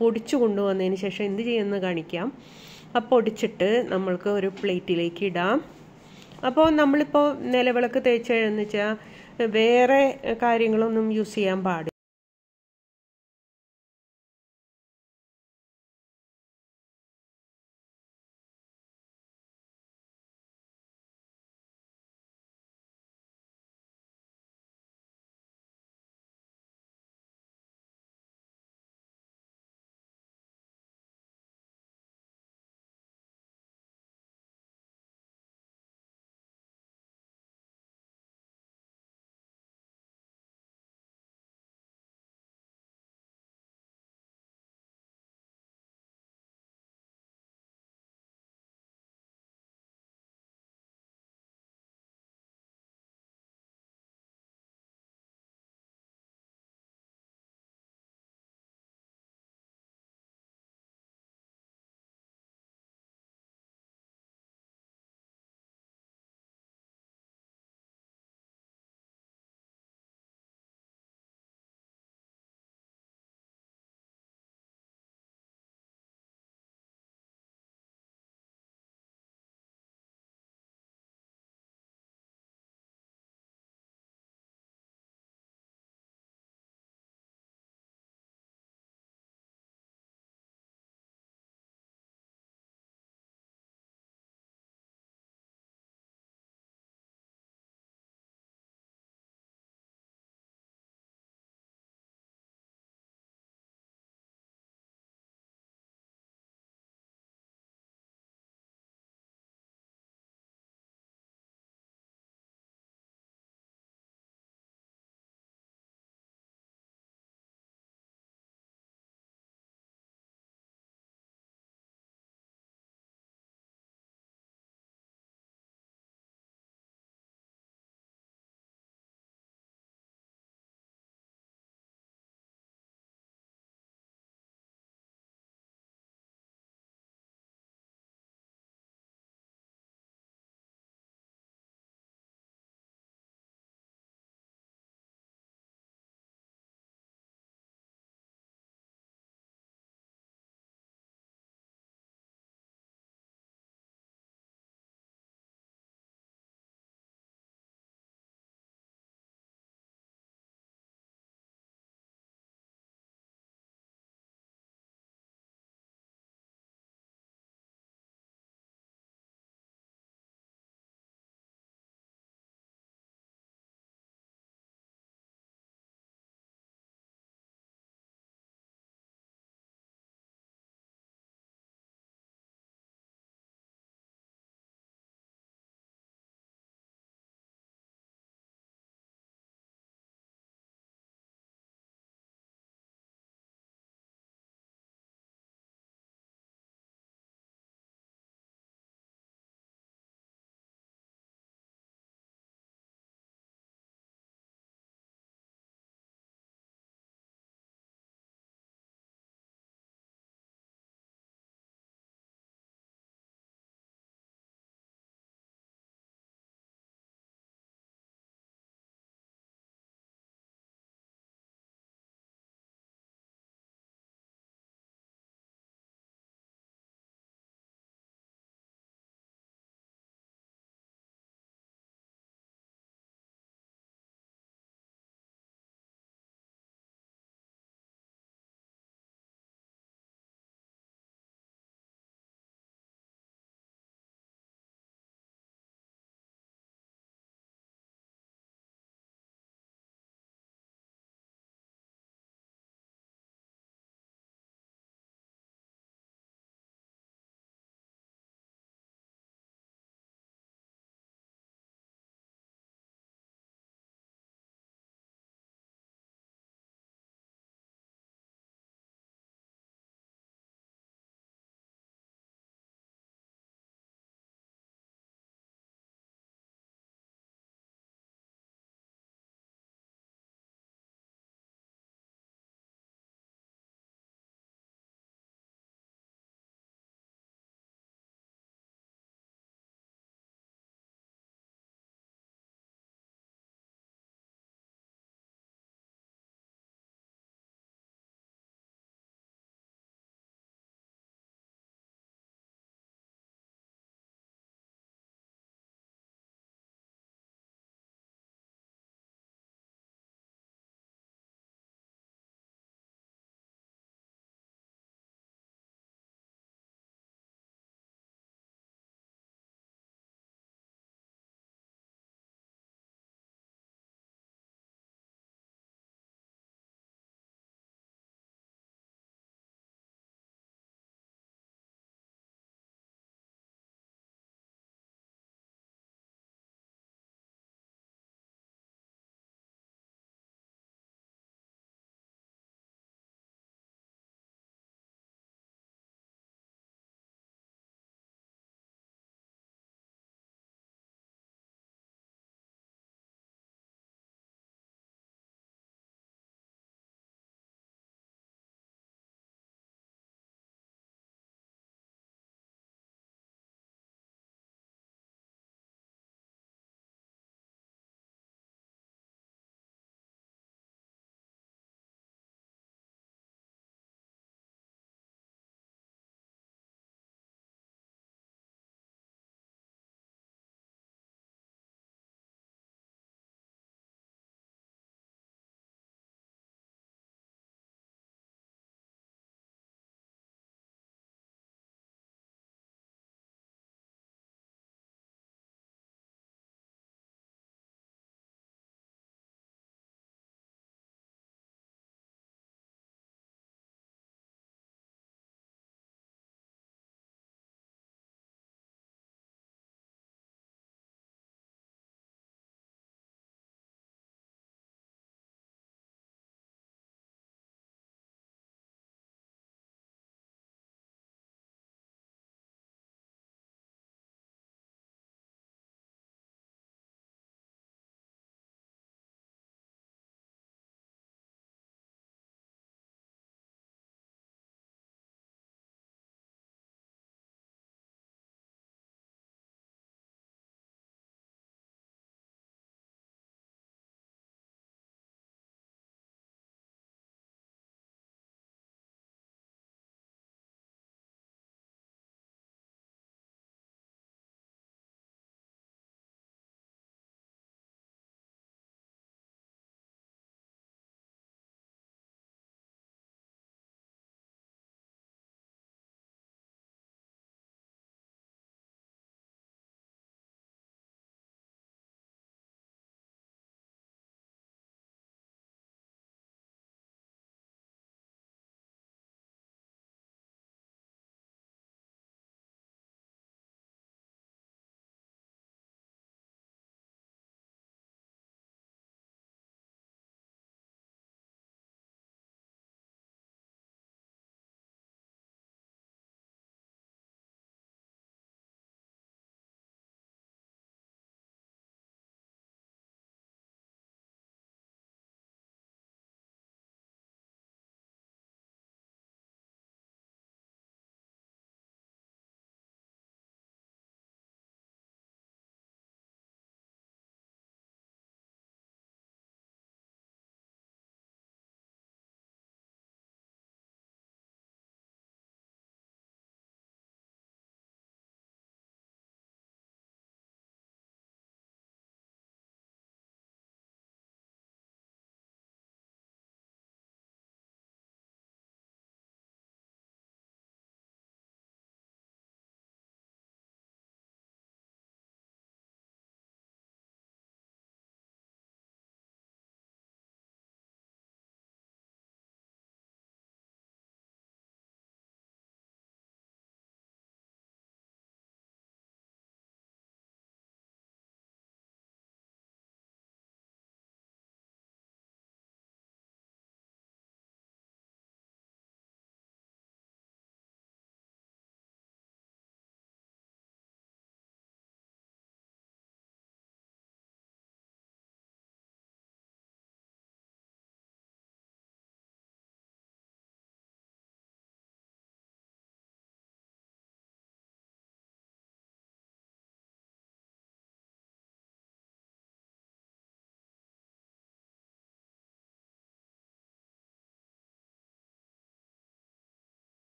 പൊടിച്ചു കൊണ്ടുവന്നതിന് ശേഷം എന്ത് ചെയ്യുമെന്ന് കാണിക്കാം ആ പൊടിച്ചിട്ട് നമ്മൾക്ക് ഒരു പ്ലേറ്റിലേക്ക് ഇടാം അപ്പോൾ നമ്മളിപ്പോൾ നിലവിളക്ക് തേച്ച് കഴിഞ്ഞെന്ന് വെച്ചാൽ വേറെ കാര്യങ്ങളൊന്നും യൂസ് ചെയ്യാൻ പാടില്ല